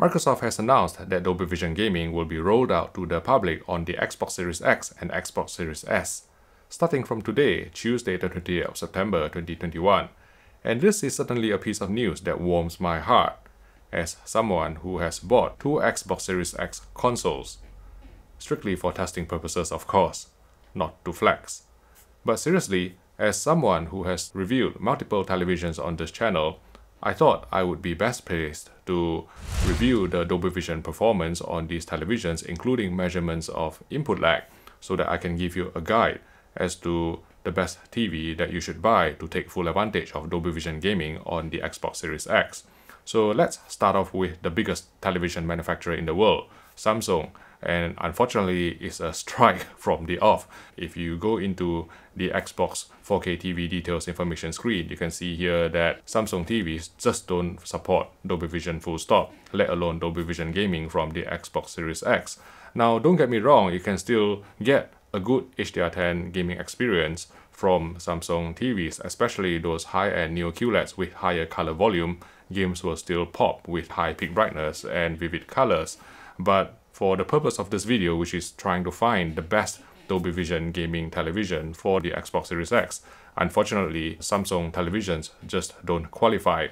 Microsoft has announced that Dolby Vision Gaming will be rolled out to the public on the Xbox Series X and Xbox Series S, starting from today, Tuesday the 20th of September 2021. And this is certainly a piece of news that warms my heart, as someone who has bought two Xbox Series X consoles. Strictly for testing purposes, of course, not to flex. But seriously, as someone who has reviewed multiple televisions on this channel, I thought I would be best placed to review the Dolby Vision performance on these televisions, including measurements of input lag, so that I can give you a guide as to the best TV that you should buy to take full advantage of Dolby Vision gaming on the Xbox Series X. So let's start off with the biggest television manufacturer in the world, Samsung and unfortunately it's a strike from the off. If you go into the Xbox 4K TV details information screen, you can see here that Samsung TVs just don't support Dolby Vision full stop, let alone Dolby Vision gaming from the Xbox Series X. Now don't get me wrong, you can still get a good HDR10 gaming experience from Samsung TVs, especially those high-end Neo QLEDs with higher color volume, games will still pop with high peak brightness and vivid colors. But for the purpose of this video, which is trying to find the best Dolby Vision gaming television for the Xbox Series X. Unfortunately, Samsung televisions just don't qualify.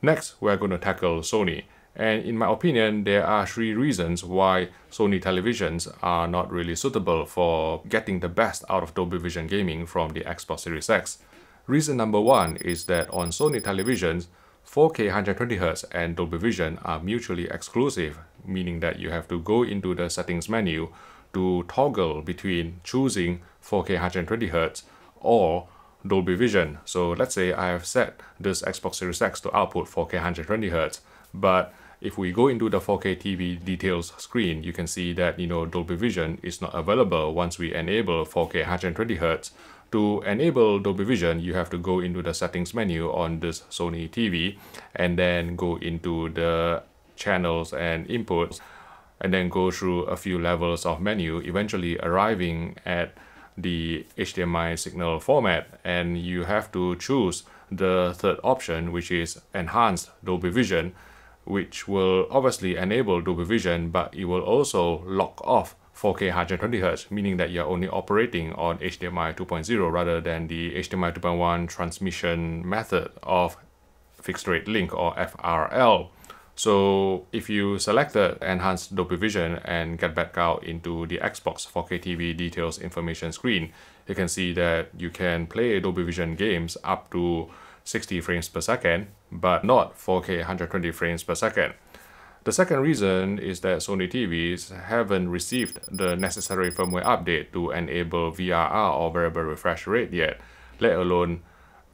Next, we're going to tackle Sony. And in my opinion, there are three reasons why Sony televisions are not really suitable for getting the best out of Dolby Vision gaming from the Xbox Series X. Reason number one is that on Sony televisions, 4K 120Hz and Dolby Vision are mutually exclusive, meaning that you have to go into the settings menu to toggle between choosing 4K 120Hz or Dolby Vision. So let's say I have set this Xbox Series X to output 4K 120Hz, but if we go into the 4K TV details screen, you can see that you know Dolby Vision is not available once we enable 4K 120Hz to enable Dolby Vision, you have to go into the settings menu on this Sony TV and then go into the channels and inputs and then go through a few levels of menu, eventually arriving at the HDMI signal format and you have to choose the third option which is enhanced Dolby Vision which will obviously enable Dolby Vision but it will also lock off 4K 120Hz, meaning that you're only operating on HDMI 2.0 rather than the HDMI 2.1 transmission method of fixed rate link or FRL. So if you select the enhanced Dolby Vision and get back out into the Xbox 4K TV details information screen, you can see that you can play Dolby Vision games up to 60 frames per second, but not 4K 120 frames per second. The second reason is that Sony TVs haven't received the necessary firmware update to enable VRR or variable refresh rate yet, let alone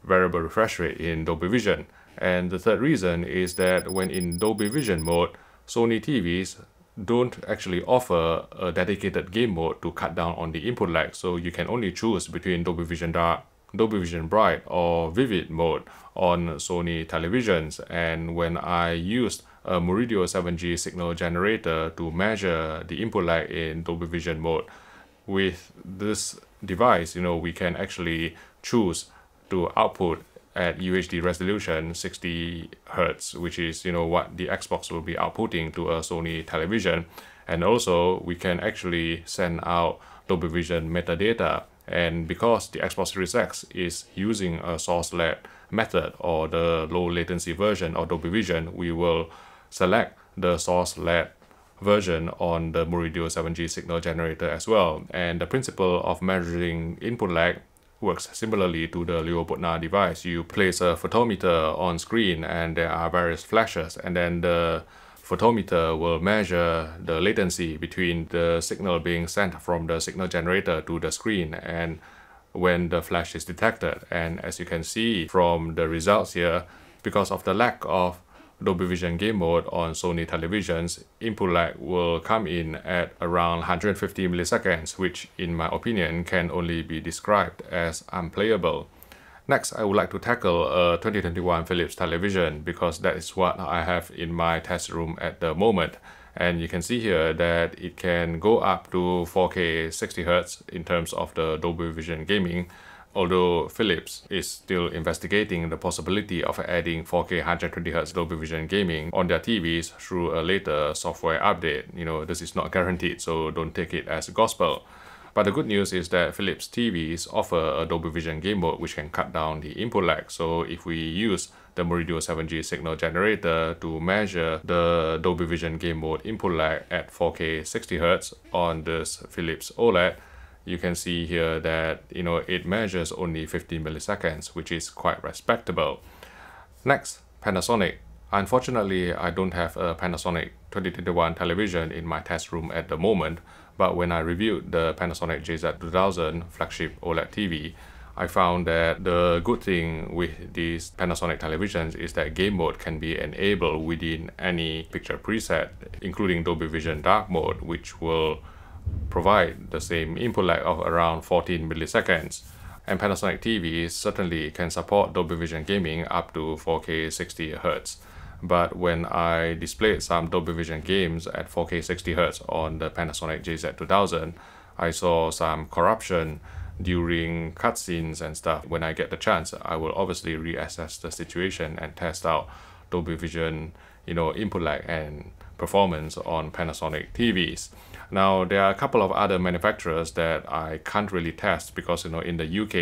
variable refresh rate in Dolby Vision. And the third reason is that when in Dolby Vision mode, Sony TVs don't actually offer a dedicated game mode to cut down on the input lag, so you can only choose between Dolby Vision Dark, Dolby Vision Bright or Vivid mode on Sony televisions. And when I used a Muridio 7G signal generator to measure the input lag in Dolby Vision mode. With this device, you know, we can actually choose to output at UHD resolution 60 hertz, which is you know what the Xbox will be outputting to a Sony television, and also we can actually send out Dolby Vision metadata. And because the Xbox Series X is using a source-led method or the low latency version of Dolby Vision, we will select the source led version on the Muridio 7G signal generator as well. And the principle of measuring input lag works similarly to the Leopoldna device. You place a photometer on screen and there are various flashes and then the photometer will measure the latency between the signal being sent from the signal generator to the screen and when the flash is detected. And as you can see from the results here, because of the lack of Dolby Vision game mode on Sony televisions, input lag will come in at around 150 milliseconds, which in my opinion can only be described as unplayable. Next, I would like to tackle a uh, 2021 Philips television because that is what I have in my test room at the moment. And you can see here that it can go up to 4K 60Hz in terms of the Dolby Vision gaming, although Philips is still investigating the possibility of adding 4K 120Hz Dolby vision gaming on their TVs through a later software update. You know, this is not guaranteed, so don't take it as gospel. But the good news is that Philips TVs offer a Dolby Vision game mode which can cut down the input lag. So if we use the Meridio 7G signal generator to measure the Dolby Vision game mode input lag at 4K 60Hz on this Philips OLED, you can see here that you know it measures only 15 milliseconds, which is quite respectable. Next, Panasonic. Unfortunately, I don't have a Panasonic 2021 television in my test room at the moment, but when I reviewed the Panasonic JZ2000 flagship OLED TV, I found that the good thing with these Panasonic televisions is that game mode can be enabled within any picture preset, including Dolby Vision Dark mode, which will provide the same input lag of around 14 milliseconds. And Panasonic TVs certainly can support Dolby Vision gaming up to 4K 60 Hz. But when I displayed some Dolby Vision games at 4K 60 Hz on the Panasonic JZ2000, I saw some corruption during cutscenes and stuff. When I get the chance, I will obviously reassess the situation and test out Dolby Vision, you know, input lag and performance on Panasonic TVs. Now, there are a couple of other manufacturers that I can't really test because, you know, in the UK,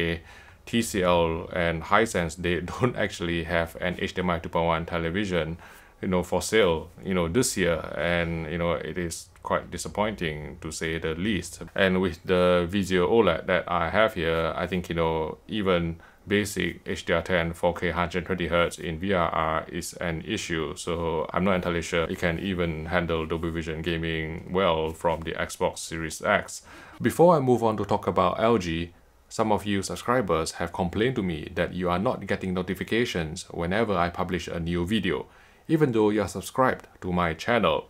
TCL and Hisense, they don't actually have an HDMI 2.1 television, you know, for sale, you know, this year. And, you know, it is quite disappointing to say the least. And with the Vizio OLED that I have here, I think, you know, even basic HDR10 4K 120Hz in VRR is an issue, so I'm not entirely sure it can even handle Dolby Vision gaming well from the Xbox Series X. Before I move on to talk about LG, some of you subscribers have complained to me that you are not getting notifications whenever I publish a new video, even though you are subscribed to my channel.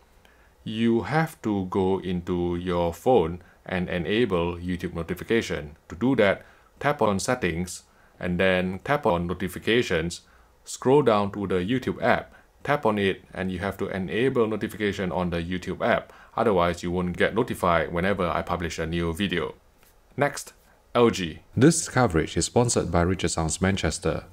You have to go into your phone and enable YouTube notification. To do that, tap on settings and then tap on notifications, scroll down to the YouTube app, tap on it and you have to enable notification on the YouTube app, otherwise you won't get notified whenever I publish a new video. Next, LG. This coverage is sponsored by Richard Sounds Manchester.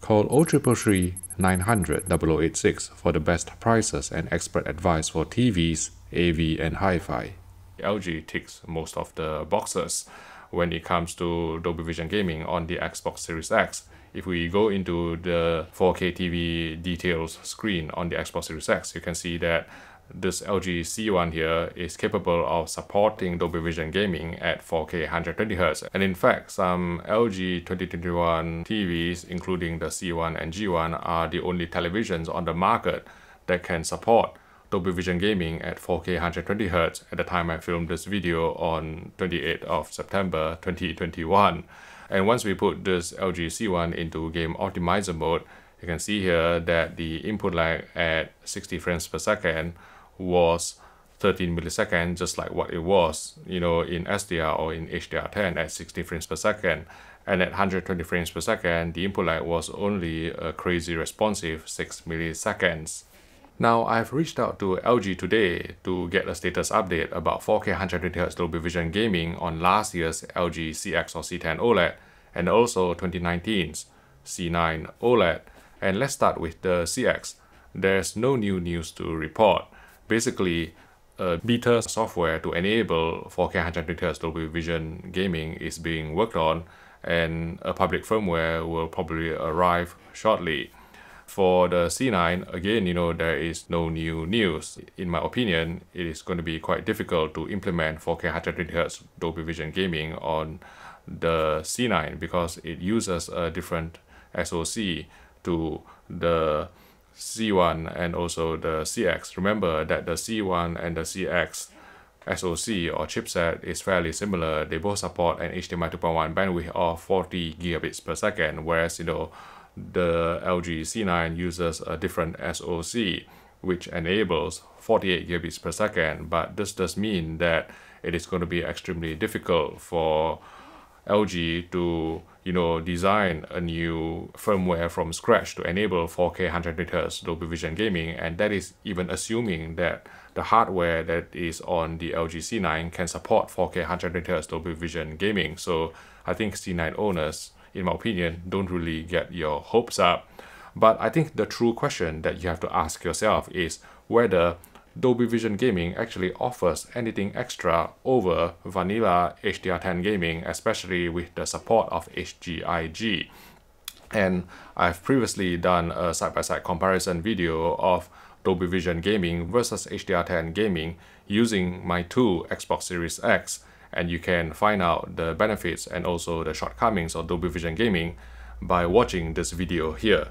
Call 0333 900 0086 for the best prices and expert advice for TVs, AV and hi-fi. LG ticks most of the boxes when it comes to Dolby Vision gaming on the Xbox Series X. If we go into the 4K TV details screen on the Xbox Series X, you can see that this LG C1 here is capable of supporting Dolby Vision gaming at 4K 120Hz. And in fact, some LG 2021 TVs, including the C1 and G1, are the only televisions on the market that can support Dolby Vision Gaming at 4K 120Hz at the time I filmed this video on 28th of September 2021. And once we put this LG C1 into game optimizer mode, you can see here that the input lag at 60 frames per second was 13 milliseconds, just like what it was, you know, in SDR or in HDR10 at 60 frames per second. And at 120 frames per second, the input lag was only a crazy responsive 6 milliseconds. Now I've reached out to LG today to get a status update about 4K 120Hz Dolby Vision gaming on last year's LG CX or C10 OLED and also 2019's C9 OLED. And let's start with the CX. There's no new news to report. Basically, a beta software to enable 4K 120Hz Dolby Vision gaming is being worked on and a public firmware will probably arrive shortly. For the C9, again, you know, there is no new news. In my opinion, it is going to be quite difficult to implement 4K 120Hz Dolby Vision gaming on the C9 because it uses a different SoC to the C1 and also the CX. Remember that the C1 and the CX SoC or chipset is fairly similar. They both support an HDMI 2.1 bandwidth of 40 gigabits per second, whereas you know the LG C9 uses a different SoC which enables 48 gigabits per second but this does mean that it is going to be extremely difficult for LG to you know design a new firmware from scratch to enable 4K 120 Hz Dolby Vision gaming and that is even assuming that the hardware that is on the LG C9 can support 4K 120 Hz Dolby Vision gaming so I think C9 owners in my opinion, don't really get your hopes up. But I think the true question that you have to ask yourself is whether Dolby Vision Gaming actually offers anything extra over vanilla HDR10 gaming, especially with the support of HGIG. And I've previously done a side-by-side -side comparison video of Dolby Vision Gaming versus HDR10 gaming using my two Xbox Series X and you can find out the benefits and also the shortcomings of Dolby Vision Gaming by watching this video here.